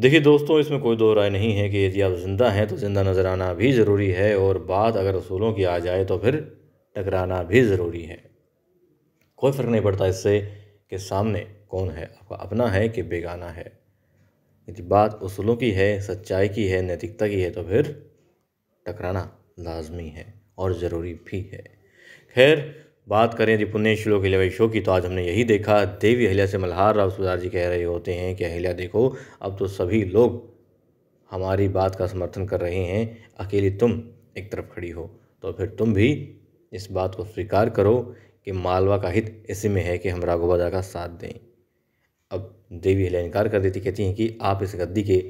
देखिए दोस्तों इसमें कोई दो राय नहीं है कि यदि आप ज़िंदा हैं तो ज़िंदा नज़र आना भी ज़रूरी है और बात अगर असूलों की आ जाए तो फिर टकराना भी ज़रूरी है कोई फ़र्क नहीं पड़ता इससे कि सामने कौन है आपका अपना है कि बेगाना है यदि बात असूलों की है सच्चाई की है नैतिकता की है तो फिर टकराना लाजमी है और ज़रूरी भी है खैर बात करें जी पुण्य श्लोक हिलेवा शो की तो आज हमने यही देखा देवी अहिल्या से मल्हार राव सुधार जी कह रहे होते हैं कि अहिल्या देखो अब तो सभी लोग हमारी बात का समर्थन कर रहे हैं अकेली तुम एक तरफ खड़ी हो तो फिर तुम भी इस बात को स्वीकार करो कि मालवा का हित इसी में है कि हम राघोबादा का साथ दें अब देवी अहिल्या इनकार कर देती कहती हैं कि आप इस गद्दी के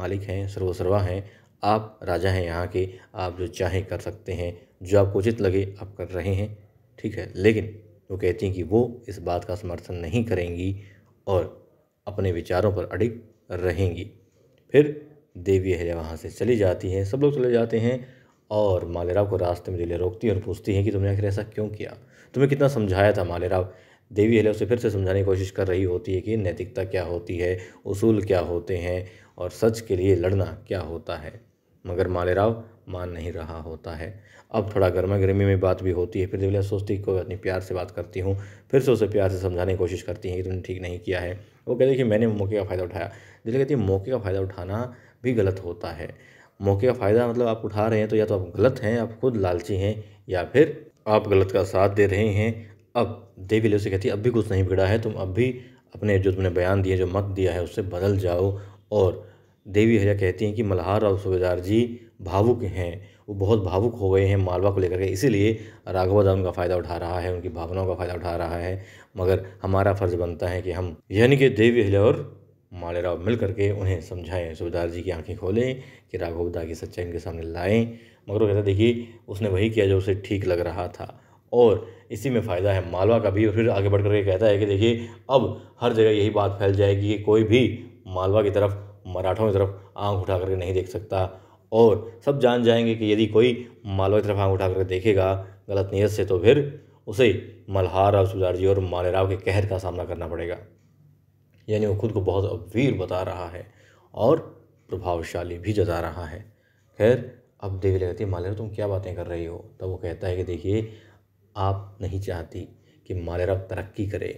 मालिक हैं सर्वसर्वा हैं आप राजा हैं यहाँ के आप जो चाहें कर सकते हैं जो आपको उचित लगे आप कर रहे हैं ठीक है लेकिन वो कहती हैं कि वो इस बात का समर्थन नहीं करेंगी और अपने विचारों पर अडिग रहेंगी फिर देवी अहिल्या वहाँ से चली जाती हैं सब लोग चले जाते हैं और मालेराव को रास्ते में जिले रोकती है और पूछती हैं कि तुमने आखिर ऐसा क्यों किया तुम्हें कितना समझाया था मालेराव देवी अहिल्या उसे फिर से समझाने की कोशिश कर रही होती है कि नैतिकता क्या होती है उसूल क्या होते हैं और सच के लिए लड़ना क्या होता है मगर मालेराव मान नहीं रहा होता है अब थोड़ा गर्मा गर्मी में बात भी होती है फिर दिव्या सोचती को अपनी प्यार से बात करती हूँ फिर से उसे प्यार से समझाने की कोशिश करती हैं कि तुमने ठीक नहीं किया है वो हैं कि मैंने मौके का फ़ायदा उठाया दिल्ली कहती है मौके का फ़ायदा उठाना भी गलत होता है मौके का फ़ायदा मतलब आप उठा रहे हैं तो या तो आप गलत हैं आप खुद लालची हैं या फिर आप गलत का साथ दे रहे हैं अब देवी ले उसे कहती है अब भी कुछ नहीं बिगड़ा है तुम अब भी अपने जो तुमने बयान दिए जो मत दिया है उससे बदल जाओ और देवी हजा कहती हैं कि मल्हार और सूबेदार जी भावुक हैं वो बहुत भावुक हो गए हैं मालवा को लेकर के इसीलिए राघवादा उनका फ़ायदा उठा रहा है उनकी भावनाओं का फ़ायदा उठा रहा है मगर हमारा फ़र्ज बनता है कि हम यानी कि देवी हजा और माले राव मिल करके उन्हें समझाएं सूबेदार जी की आंखें खोलें कि राघवदा की सच्चाई उनके सामने लाएं मगर वो कहता देखिए उसने वही किया जो उसे ठीक लग रहा था और इसी में फ़ायदा है मालवा का भी और फिर आगे बढ़ करके कहता है कि देखिए अब हर जगह यही बात फैल जाएगी कि कोई भी मालवा की तरफ मराठों की तरफ आँख उठा करके नहीं देख सकता और सब जान जाएंगे कि यदि कोई मालवा की तरफ आँख उठा करके देखेगा गलत नीयत से तो फिर उसे मल्हार और सुजारजी और मालेराव के कहर का सामना करना पड़ेगा यानी वो खुद को बहुत वीर बता रहा है और प्रभावशाली भी जता रहा है खैर अब देवी लगती है मालेराव तुम क्या बातें कर रही हो तब वो कहता है कि देखिए आप नहीं चाहती कि मालेराव तरक्की करे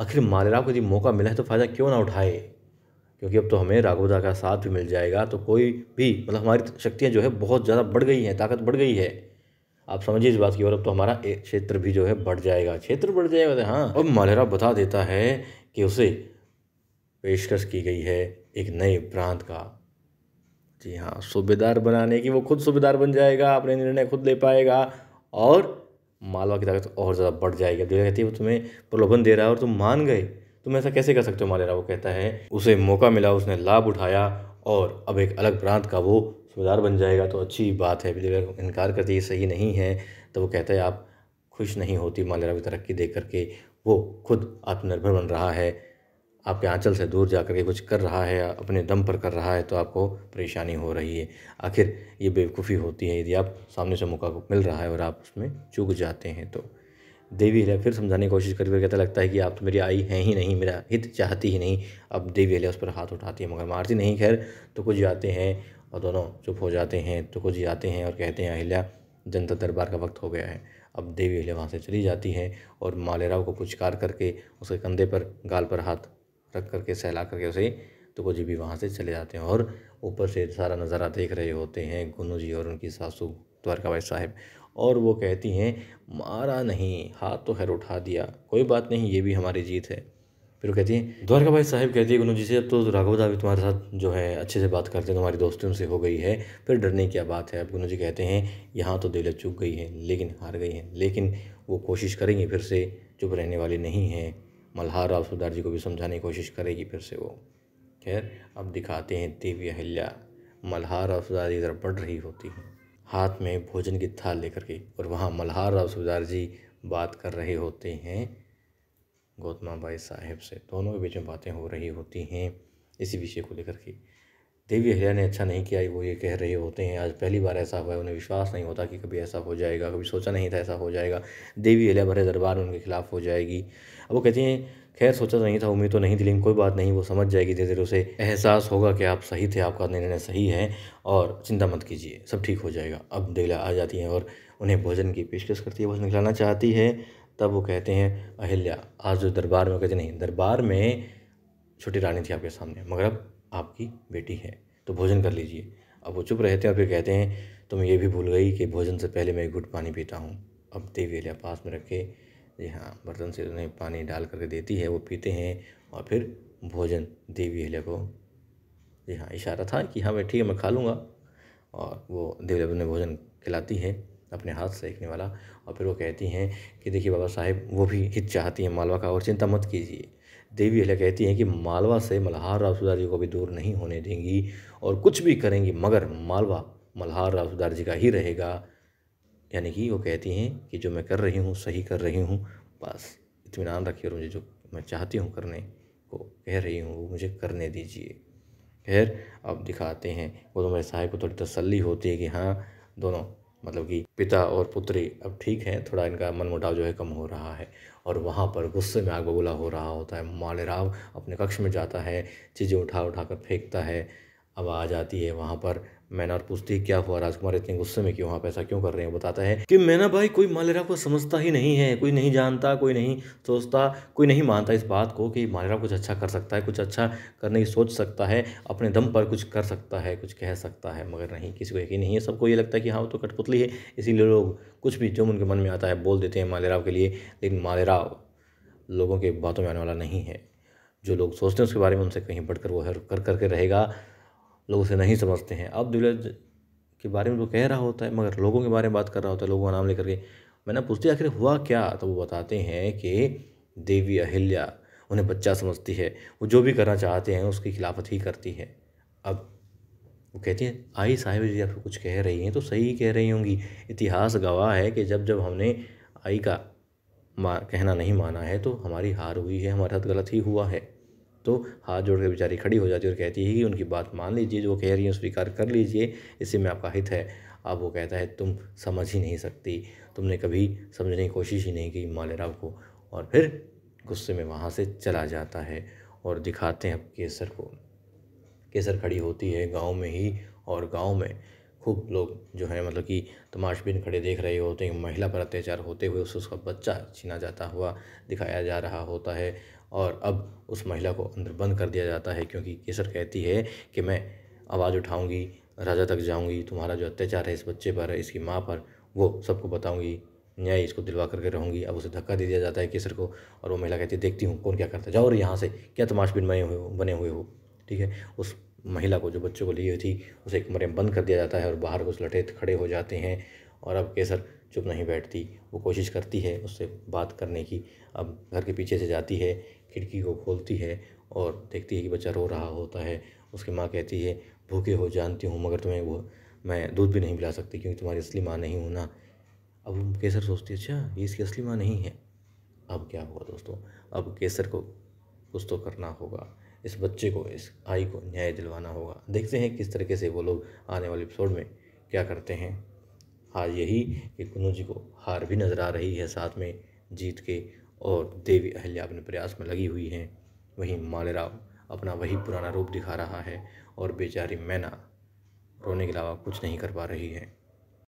आखिर मालेराव को यदि मौका मिला है तो फ़ायदा क्यों ना उठाए क्योंकि अब तो हमें राघवदा का साथ भी मिल जाएगा तो कोई भी मतलब हमारी शक्तियाँ जो है बहुत ज़्यादा बढ़ गई हैं ताकत बढ़ गई है आप समझिए इस बात की और अब तो हमारा क्षेत्र भी जो है बढ़ जाएगा क्षेत्र बढ़ जाएगा हाँ अब मालेरा बता देता है कि उसे पेशकश की गई है एक नए प्रांत का जी हाँ सूबेदार बनाने की वो खुद सूबेदार बन जाएगा अपने निर्णय खुद ले पाएगा और मालवा की ताकत और ज़्यादा बढ़ जाएगी अब देखा कहती है वो तुम्हें प्रलोभन दे रहा है और तुम मान गए तुम ऐसा कैसे कर सकते हो मालेरा वो कहता है उसे मौका मिला उसने लाभ उठाया और अब एक अलग प्रांत का वो सूबेदार बन जाएगा तो अच्छी बात है बिलीवर इनकार करती है सही नहीं है तो वो कहता है आप खुश नहीं होती मालेरा की तरक्की देख करके वो खुद आत्मनिर्भर बन रहा है आपके आंचल से दूर जा करके कुछ कर रहा है अपने दम पर कर रहा है तो आपको परेशानी हो रही है आखिर ये बेवकूफ़ी होती है यदि आप सामने से मौका मिल रहा है और आप उसमें चूक जाते हैं तो देवी अहिल्या फिर समझाने की कोशिश है कहता लगता है कि आप तो मेरी आई हैं ही नहीं मेरा हित चाहती ही नहीं अब देवी अहिल्या उस पर हाथ उठाती है मगर मारती नहीं खैर तो कुछ आते हैं और दोनों चुप हो जाते हैं तो कुछ आते हैं और कहते हैं अहिल्या जनता दरबार का वक्त हो गया है अब देवी अहिल्या वहाँ से चली जाती है और मालेराव को पुचकार करके उसके कंधे पर गाल पर हाथ रख करके सहला करके उसे तो जी भी वहाँ से चले जाते हैं और ऊपर से सारा नज़ारा देख रहे होते हैं गुनू जी और उनकी सासू द्वारका भाई साहब और वो कहती हैं मारा नहीं हाथ तो खैर उठा दिया कोई बात नहीं ये भी हमारी जीत है फिर वो कहती हैं द्वारका भाई साहब कहती है गुनू जी से अब तो राघव दा भी तुम्हारे साथ जो है अच्छे से बात करते हैं तुम्हारी दोस्ती उनसे हो गई है फिर डरने क्या बात है अब गुनू जी कहते हैं यहाँ तो दिल चुक गई है लेकिन हार गई है लेकिन वो कोशिश करेंगी फिर से चुप रहने वाले नहीं हैं मल्हार राव सुदार जी को भी समझाने की कोशिश करेगी फिर से वो खैर अब दिखाते हैं देवी अहल्या मल्हार और सुधार जी इधर बढ़ रही होती हैं हाथ में भोजन की थाल लेकर के और वहाँ मल्हार राव सुबेदार जी बात कर रहे होते हैं गौतमा भाई साहेब से दोनों के बीच में बातें हो रही होती हैं इसी विषय को लेकर के देवी अहिया ने अच्छा नहीं किया वो ये कह रहे होते हैं आज पहली बार ऐसा हुआ है उन्हें विश्वास नहीं होता कि कभी ऐसा हो जाएगा कभी सोचा नहीं था ऐसा हो जाएगा देवी अहिया भरे दरबार उनके खिलाफ़ हो जाएगी अब वो कहती हैं खैर सोचा तो नहीं था उम्मीद तो नहीं थी लेकिन कोई बात नहीं वो समझ जाएगी धीरे धीरे उसे एहसास होगा कि आप सही थे आपका निर्णय सही है और चिंता मत कीजिए सब ठीक हो जाएगा अब देला आ जाती हैं और उन्हें भोजन की पेशकश करती है भोजन खिलाना चाहती है तब वो कहते हैं अहिल्या आज जो दरबार में कहते नहीं दरबार में छोटी रानी थी आपके सामने मगर अब आपकी बेटी है तो भोजन कर लीजिए अब वो चुप रहते हैं और फिर कहते हैं तुम ये भी भूल गई कि भोजन से पहले मैं एक घुट पानी पीता हूँ अब देवी देवेलिया पास में रखे जी हाँ बर्तन से उन्हें पानी डाल करके देती है वो पीते हैं और फिर भोजन देवी देवेलिया को जी हाँ इशारा था कि हाँ मैं ठीक है मैं खा लूँगा और वो देवी उन्हें भोजन खिलाती है अपने हाथ से सेकने वाला और फिर वो कहती हैं कि देखिए बाबा साहेब वो भी हित चाहती हैं मालवा का और चिंता मत कीजिए देवी अहिल्या कहती हैं कि मालवा से मल्हार राव सुधार जी को भी दूर नहीं होने देंगी और कुछ भी करेंगी मगर मालवा मल्हार राव सुधार जी का ही रहेगा यानी कि वो कहती हैं कि जो मैं कर रही हूँ सही कर रही हूँ बस इतमान रखिए और मुझे जो मैं चाहती हूँ करने को कह रही हूँ वो मुझे करने दीजिए खैर अब दिखाते हैं वो तो मेरे साहेब को थोड़ी तसल्ली होती है कि हाँ दोनों मतलब कि पिता और पुत्री अब ठीक हैं थोड़ा इनका मनमुटाव जो है कम हो रहा है और वहाँ पर गुस्से में आग बबूला हो रहा होता है मालेराव अपने कक्ष में जाता है चीज़ें उठा उठा कर फेंकता है अब आ जाती है वहाँ पर मैनार पूछती है क्या हुआ राजकुमार इतने गुस्से में क्यों आप ऐसा क्यों कर रहे हैं बताता है कि मैना भाई कोई मालेरा को समझता ही नहीं है कोई नहीं जानता कोई नहीं सोचता कोई नहीं मानता इस बात को कि मालेरा कुछ अच्छा कर सकता है कुछ अच्छा करने की सोच सकता है अपने दम पर कुछ कर सकता है कुछ कह सकता है मगर नहीं किसी को यकीन नहीं है सबको ये लगता है कि हाँ वो तो कठपुतली है इसीलिए लोग कुछ भी जो उनके मन में आता है बोल देते हैं मालेराव के लिए लेकिन मालेराव लोगों के बातों में आने वाला नहीं है जो लोग सोचते हैं उसके बारे में उनसे कहीं बढ़कर वो हर कर करके रहेगा लोग उसे नहीं समझते हैं अब द्विवेद के बारे में तो कह रहा होता है मगर लोगों के बारे में बात कर रहा होता है लोगों का नाम लेकर के मैंने पूछती आखिर हुआ क्या तो वो बताते हैं कि देवी अहिल्या उन्हें बच्चा समझती है वो जो भी करना चाहते हैं उसकी खिलाफत ही करती है अब वो कहती हैं आई साहिब जी आपको कुछ कह रही हैं तो सही कह रही होंगी इतिहास गवाह है कि जब जब हमने आई का मा कहना नहीं माना है तो हमारी हार हुई है हमारे साथ गलत ही हुआ है तो हाथ जोड़ बेचारी खड़ी हो जाती है और कहती है कि उनकी बात मान लीजिए जो कह रही है स्वीकार कर लीजिए इसी में आपका हित है अब वो कहता है तुम समझ ही नहीं सकती तुमने कभी समझने की कोशिश ही नहीं की मालेराव को और फिर गुस्से में वहाँ से चला जाता है और दिखाते हैं अब केसर को केसर खड़ी होती है गांव में ही और गांव में खूब लोग जो है मतलब कि तमाशबिन खड़े देख रहे होते हैं महिला पर अत्याचार होते हुए उससे उसका बच्चा छीना जाता हुआ दिखाया जा रहा होता है और अब उस महिला को अंदर बंद कर दिया जाता है क्योंकि केसर कहती है कि मैं आवाज़ उठाऊंगी राजा तक जाऊंगी तुम्हारा जो अत्याचार है इस बच्चे पर इसकी माँ पर वो सबको बताऊंगी न्याय इसको दिलवा करके रहूंगी अब उसे धक्का दे दिया जाता है केसर को और वो महिला कहती है देखती हूँ कौन क्या करता है जाओ और यहाँ से क्या तमाशबिन बने हुए हो बने हुए हो ठीक है उस महिला को जो बच्चों को ली हुई थी उसे एक कमरे में बंद कर दिया जाता है और बाहर कुछ लटे खड़े हो जाते हैं और अब केसर चुप नहीं बैठती वो कोशिश करती है उससे बात करने की अब घर के पीछे से जाती है खिड़की को खोलती है और देखती है कि बच्चा रो रहा होता है उसकी माँ कहती है भूखे हो जानती हूँ मगर तुम्हें वो मैं दूध भी नहीं पिला सकती क्योंकि तुम्हारी असली माँ नहीं हूँ ना अब केसर सोचती है अच्छा ये इसकी असली माँ नहीं है अब क्या होगा दोस्तों अब केसर को कुछ तो करना होगा इस बच्चे को इस आई को न्याय दिलवाना होगा देखते हैं किस तरीके से वो लोग आने वाले एपिसोड में क्या करते हैं आज हाँ, यही कि कुन्नू जी को हार भी नज़र आ रही है साथ में जीत के और देवी अहल्या अपने प्रयास में लगी हुई हैं वहीं मालेराव अपना वही पुराना रूप दिखा रहा है और बेचारी मैना रोने के अलावा कुछ नहीं कर पा रही है